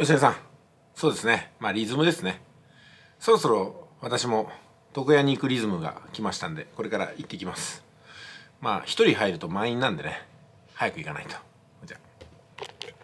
吉田さん、そうですね。まあ、リズムですね。そろそろ私も床屋に行くリズムが来ましたんで、これから行ってきます。まあ、一人入ると満員なんでね、早く行かないと。